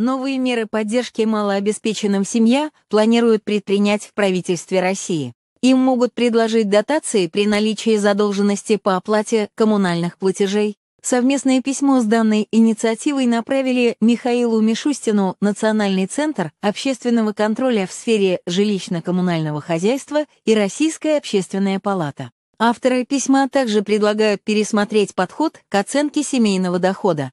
Новые меры поддержки малообеспеченным семья планируют предпринять в правительстве России. Им могут предложить дотации при наличии задолженности по оплате коммунальных платежей. Совместное письмо с данной инициативой направили Михаилу Мишустину Национальный центр общественного контроля в сфере жилищно-коммунального хозяйства и Российская общественная палата. Авторы письма также предлагают пересмотреть подход к оценке семейного дохода.